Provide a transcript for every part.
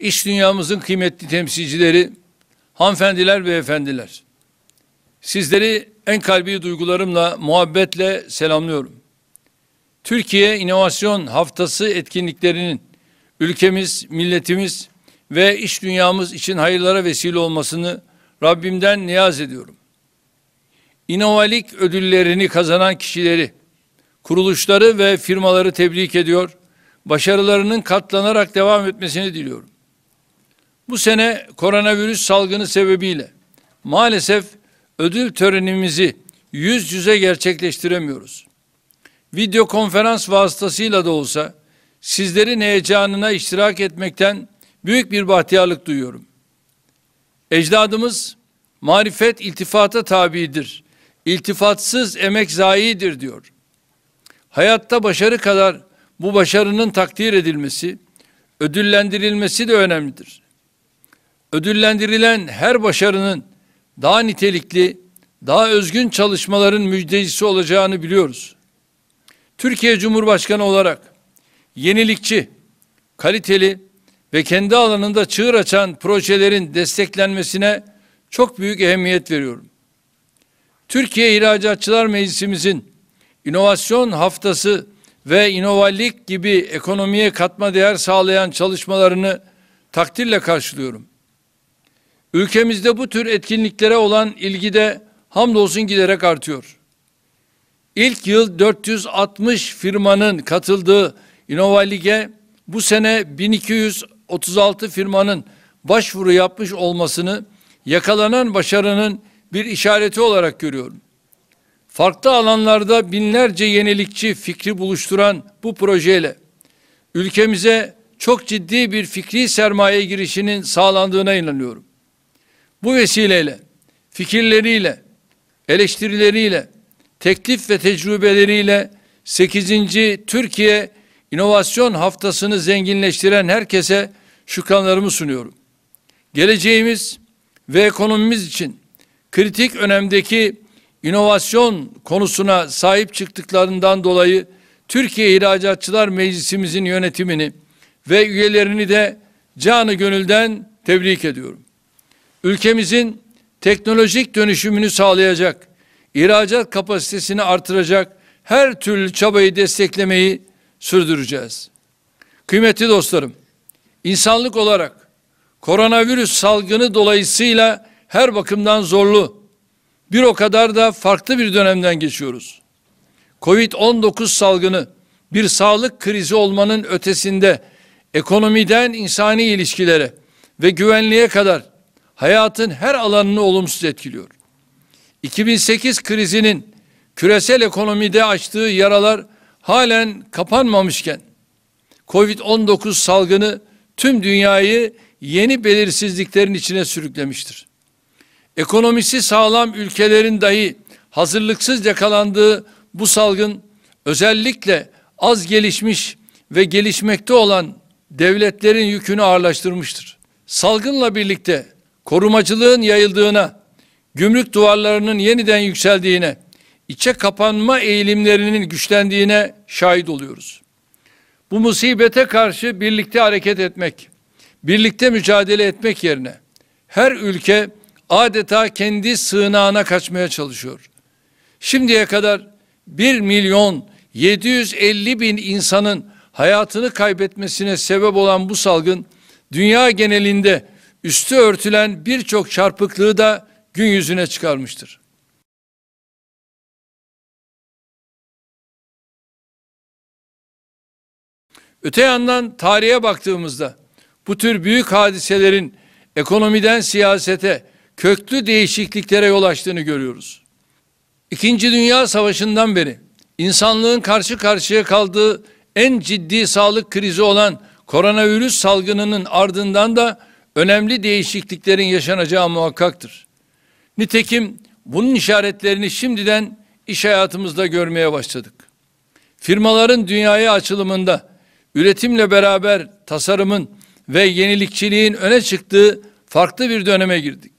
iş dünyamızın kıymetli temsilcileri, hanımefendiler ve efendiler. Sizleri en kalbi duygularımla, muhabbetle selamlıyorum. Türkiye İnovasyon Haftası etkinliklerinin ülkemiz, milletimiz ve iş dünyamız için hayırlara vesile olmasını Rabbimden niyaz ediyorum. İnovalik ödüllerini kazanan kişileri, kuruluşları ve firmaları tebrik ediyor, başarılarının katlanarak devam etmesini diliyorum. Bu sene koronavirüs salgını sebebiyle maalesef ödül törenimizi yüz yüze gerçekleştiremiyoruz. Video konferans vasıtasıyla da olsa sizlerin heyecanına iştirak etmekten büyük bir bahtiyarlık duyuyorum. Ecdadımız marifet iltifata tabidir. iltifatsız emek zayidir diyor. Hayatta başarı kadar bu başarının takdir edilmesi, ödüllendirilmesi de önemlidir ödüllendirilen her başarının daha nitelikli, daha özgün çalışmaların müjdecisi olacağını biliyoruz. Türkiye Cumhurbaşkanı olarak yenilikçi, kaliteli ve kendi alanında çığır açan projelerin desteklenmesine çok büyük ehemmiyet veriyorum. Türkiye İhracatçılar Meclisimizin inovasyon haftası ve inovallik gibi ekonomiye katma değer sağlayan çalışmalarını takdirle karşılıyorum. Ülkemizde bu tür etkinliklere olan ilgi de hamdolsun giderek artıyor. İlk yıl 460 firmanın katıldığı Innova Lig'e bu sene 1236 firmanın başvuru yapmış olmasını yakalanan başarının bir işareti olarak görüyorum. Farklı alanlarda binlerce yenilikçi fikri buluşturan bu projeyle ülkemize çok ciddi bir fikri sermaye girişinin sağlandığına inanıyorum. Bu vesileyle, fikirleriyle, eleştirileriyle, teklif ve tecrübeleriyle 8. Türkiye İnovasyon Haftası'nı zenginleştiren herkese şükranlarımı sunuyorum. Geleceğimiz ve ekonomimiz için kritik önemdeki inovasyon konusuna sahip çıktıklarından dolayı Türkiye İhracatçılar Meclisimizin yönetimini ve üyelerini de canı gönülden tebrik ediyorum ülkemizin teknolojik dönüşümünü sağlayacak, ihracat kapasitesini artıracak her türlü çabayı desteklemeyi sürdüreceğiz. Kıymetli dostlarım, insanlık olarak koronavirüs salgını dolayısıyla her bakımdan zorlu, bir o kadar da farklı bir dönemden geçiyoruz. Covid-19 salgını bir sağlık krizi olmanın ötesinde ekonomiden insani ilişkilere ve güvenliğe kadar hayatın her alanını olumsuz etkiliyor. 2008 krizinin küresel ekonomide açtığı yaralar halen kapanmamışken Covid-19 salgını tüm dünyayı yeni belirsizliklerin içine sürüklemiştir. Ekonomisi sağlam ülkelerin dahi hazırlıksız yakalandığı bu salgın özellikle az gelişmiş ve gelişmekte olan devletlerin yükünü ağırlaştırmıştır. Salgınla birlikte korumacılığın yayıldığına, gümrük duvarlarının yeniden yükseldiğine, içe kapanma eğilimlerinin güçlendiğine şahit oluyoruz. Bu musibete karşı birlikte hareket etmek, birlikte mücadele etmek yerine her ülke adeta kendi sığınağına kaçmaya çalışıyor. Şimdiye kadar 1 milyon 750 bin insanın hayatını kaybetmesine sebep olan bu salgın dünya genelinde üstü örtülen birçok çarpıklığı da gün yüzüne çıkarmıştır. Öte yandan tarihe baktığımızda bu tür büyük hadiselerin ekonomiden siyasete köklü değişikliklere yol açtığını görüyoruz. İkinci Dünya Savaşı'ndan beri insanlığın karşı karşıya kaldığı en ciddi sağlık krizi olan koronavirüs salgınının ardından da önemli değişikliklerin yaşanacağı muhakkaktır. Nitekim bunun işaretlerini şimdiden iş hayatımızda görmeye başladık. Firmaların dünyaya açılımında üretimle beraber tasarımın ve yenilikçiliğin öne çıktığı farklı bir döneme girdik.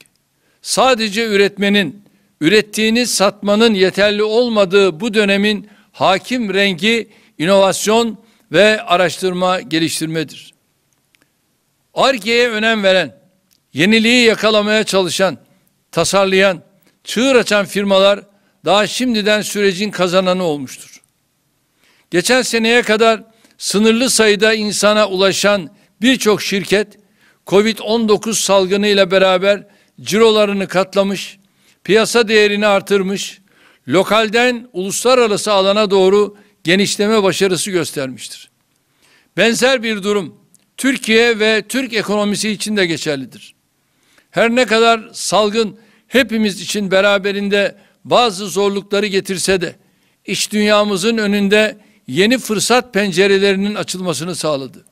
Sadece üretmenin, ürettiğini satmanın yeterli olmadığı bu dönemin hakim rengi inovasyon ve araştırma geliştirmedir. Arge'ye önem veren, yeniliği yakalamaya çalışan, tasarlayan, çığır açan firmalar daha şimdiden sürecin kazananı olmuştur. Geçen seneye kadar sınırlı sayıda insana ulaşan birçok şirket Covid-19 salgını ile beraber cirolarını katlamış, piyasa değerini artırmış, lokalden uluslararası alana doğru genişleme başarısı göstermiştir. Benzer bir durum Türkiye ve Türk ekonomisi için de geçerlidir. Her ne kadar salgın hepimiz için beraberinde bazı zorlukları getirse de iş dünyamızın önünde yeni fırsat pencerelerinin açılmasını sağladı.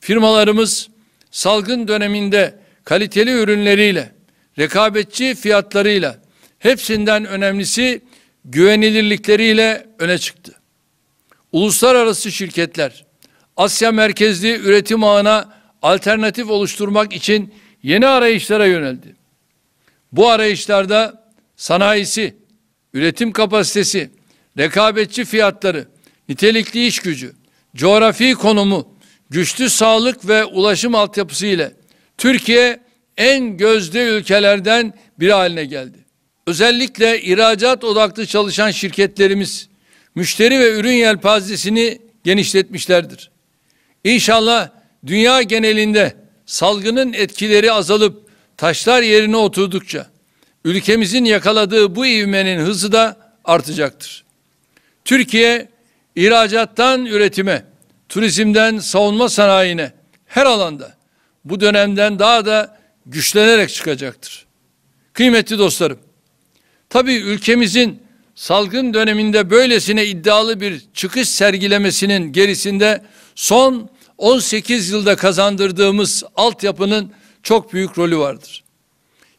Firmalarımız salgın döneminde kaliteli ürünleriyle, rekabetçi fiyatlarıyla, hepsinden önemlisi güvenilirlikleriyle öne çıktı. Uluslararası şirketler Asya merkezli üretim ağına alternatif oluşturmak için yeni arayışlara yöneldi. Bu arayışlarda sanayisi, üretim kapasitesi, rekabetçi fiyatları, nitelikli iş gücü, coğrafi konumu, güçlü sağlık ve ulaşım altyapısı ile Türkiye en gözde ülkelerden biri haline geldi. Özellikle ihracat odaklı çalışan şirketlerimiz müşteri ve ürün yelpazesini genişletmişlerdir. İnşallah dünya genelinde salgının etkileri azalıp taşlar yerine oturdukça ülkemizin yakaladığı bu ivmenin hızı da artacaktır. Türkiye ihracattan üretime, turizmden savunma sanayine her alanda bu dönemden daha da güçlenerek çıkacaktır. Kıymetli dostlarım, tabii ülkemizin salgın döneminde böylesine iddialı bir çıkış sergilemesinin gerisinde son 18 yılda kazandırdığımız altyapının çok büyük rolü vardır.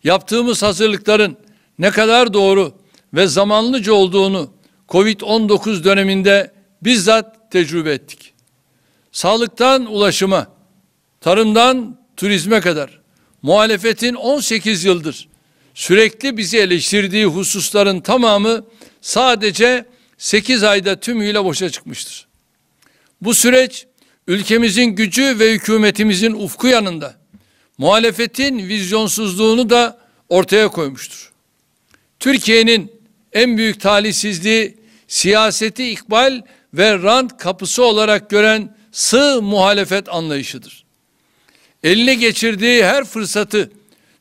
Yaptığımız hazırlıkların ne kadar doğru ve zamanlıca olduğunu Covid-19 döneminde bizzat tecrübe ettik. Sağlıktan ulaşıma, tarımdan turizme kadar muhalefetin 18 yıldır sürekli bizi eleştirdiği hususların tamamı sadece 8 ayda tümüyle boşa çıkmıştır. Bu süreç ülkemizin gücü ve hükümetimizin ufku yanında muhalefetin vizyonsuzluğunu da ortaya koymuştur. Türkiye'nin en büyük talihsizliği siyaseti ikbal ve rant kapısı olarak gören sığ muhalefet anlayışıdır. Eline geçirdiği her fırsatı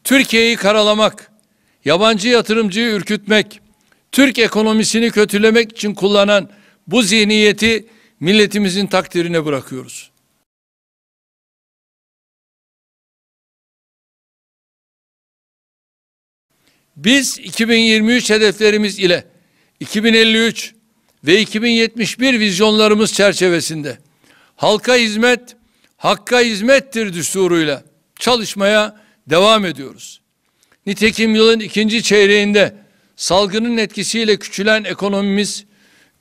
Türkiye'yi karalamak, yabancı yatırımcıyı ürkütmek, Türk ekonomisini kötülemek için kullanan bu zihniyeti milletimizin takdirine bırakıyoruz. Biz 2023 hedeflerimiz ile 2053 ve 2071 vizyonlarımız çerçevesinde halka hizmet, hakka hizmettir düsturuyla çalışmaya devam ediyoruz. Nitekim yılın ikinci çeyreğinde salgının etkisiyle küçülen ekonomimiz,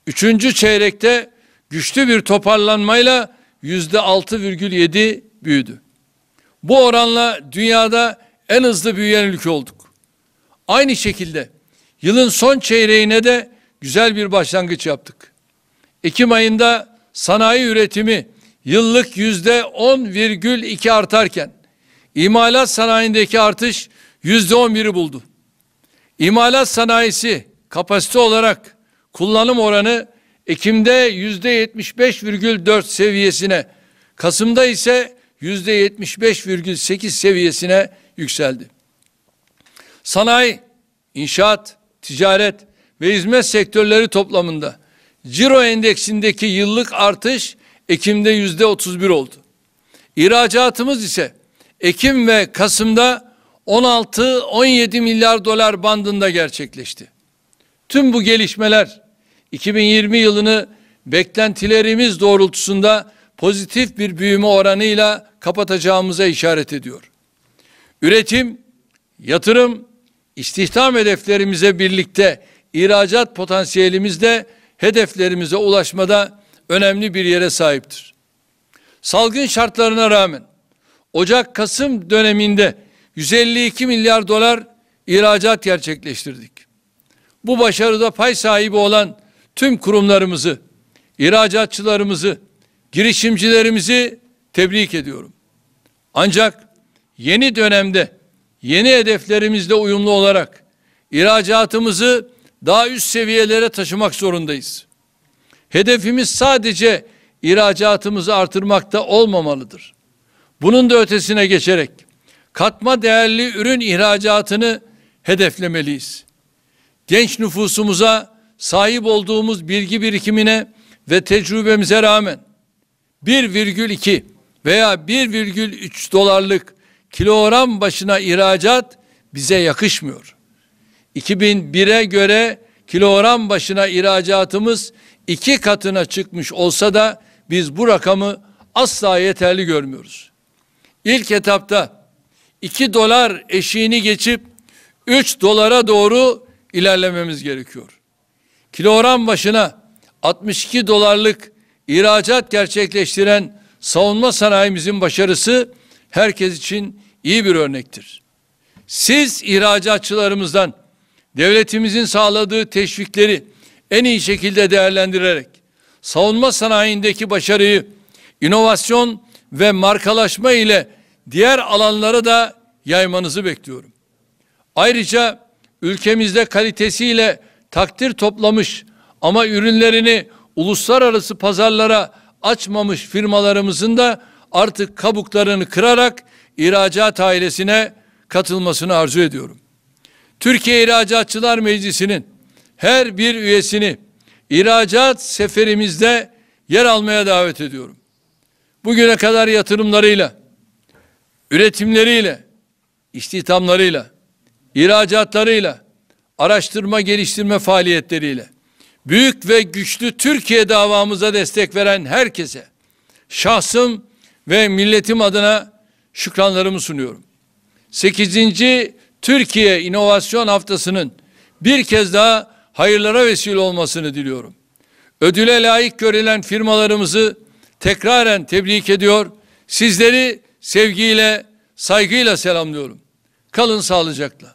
üçüncü çeyrekte güçlü bir toparlanmayla yüzde altı virgül yedi büyüdü. Bu oranla dünyada en hızlı büyüyen ülke olduk. Aynı şekilde yılın son çeyreğine de güzel bir başlangıç yaptık. Ekim ayında sanayi üretimi yıllık yüzde on virgül iki artarken imalat sanayindeki artış yüzde on biri buldu. İmalat sanayisi kapasite olarak kullanım oranı Ekim'de yüzde %75,4 seviyesine, Kasım'da ise yüzde %75,8 seviyesine yükseldi. Sanayi, inşaat, ticaret ve hizmet sektörleri toplamında ciro endeksindeki yıllık artış Ekim'de yüzde %31 oldu. İhracatımız ise Ekim ve Kasım'da 16-17 milyar dolar bandında gerçekleşti. Tüm bu gelişmeler 2020 yılını beklentilerimiz doğrultusunda pozitif bir büyüme oranıyla kapatacağımıza işaret ediyor. Üretim, yatırım, istihdam hedeflerimize birlikte ihracat potansiyelimiz de hedeflerimize ulaşmada önemli bir yere sahiptir. Salgın şartlarına rağmen Ocak-Kasım döneminde 152 milyar dolar ihracat gerçekleştirdik. Bu başarıda pay sahibi olan tüm kurumlarımızı, ihracatçılarımızı, girişimcilerimizi tebrik ediyorum. Ancak yeni dönemde yeni hedeflerimizle uyumlu olarak ihracatımızı daha üst seviyelere taşımak zorundayız. Hedefimiz sadece ihracatımızı artırmakta olmamalıdır. Bunun da ötesine geçerek katma değerli ürün ihracatını hedeflemeliyiz. Genç nüfusumuza sahip olduğumuz bilgi birikimine ve tecrübemize rağmen 1,2 veya 1,3 dolarlık kilogram başına ihracat bize yakışmıyor. 2001'e göre kilogram başına ihracatımız iki katına çıkmış olsa da biz bu rakamı asla yeterli görmüyoruz. İlk etapta 2 dolar eşiğini geçip 3 dolara doğru ilerlememiz gerekiyor kilogram başına 62 dolarlık ihracat gerçekleştiren savunma sanayimizin başarısı herkes için iyi bir örnektir. Siz ihracatçılarımızdan devletimizin sağladığı teşvikleri en iyi şekilde değerlendirerek savunma sanayindeki başarıyı inovasyon ve markalaşma ile diğer alanlara da yaymanızı bekliyorum. Ayrıca ülkemizde kalitesiyle takdir toplamış ama ürünlerini uluslararası pazarlara açmamış firmalarımızın da artık kabuklarını kırarak ihracat ailesine katılmasını arzu ediyorum. Türkiye İhracatçılar Meclisi'nin her bir üyesini ihracat seferimizde yer almaya davet ediyorum. Bugüne kadar yatırımlarıyla, üretimleriyle, istihdamlarıyla, ihracatlarıyla, araştırma geliştirme faaliyetleriyle büyük ve güçlü Türkiye davamıza destek veren herkese şahsım ve milletim adına şükranlarımı sunuyorum. 8. Türkiye İnovasyon Haftası'nın bir kez daha hayırlara vesile olmasını diliyorum. Ödüle layık görülen firmalarımızı tekraren tebrik ediyor. Sizleri sevgiyle, saygıyla selamlıyorum. Kalın sağlıcakla.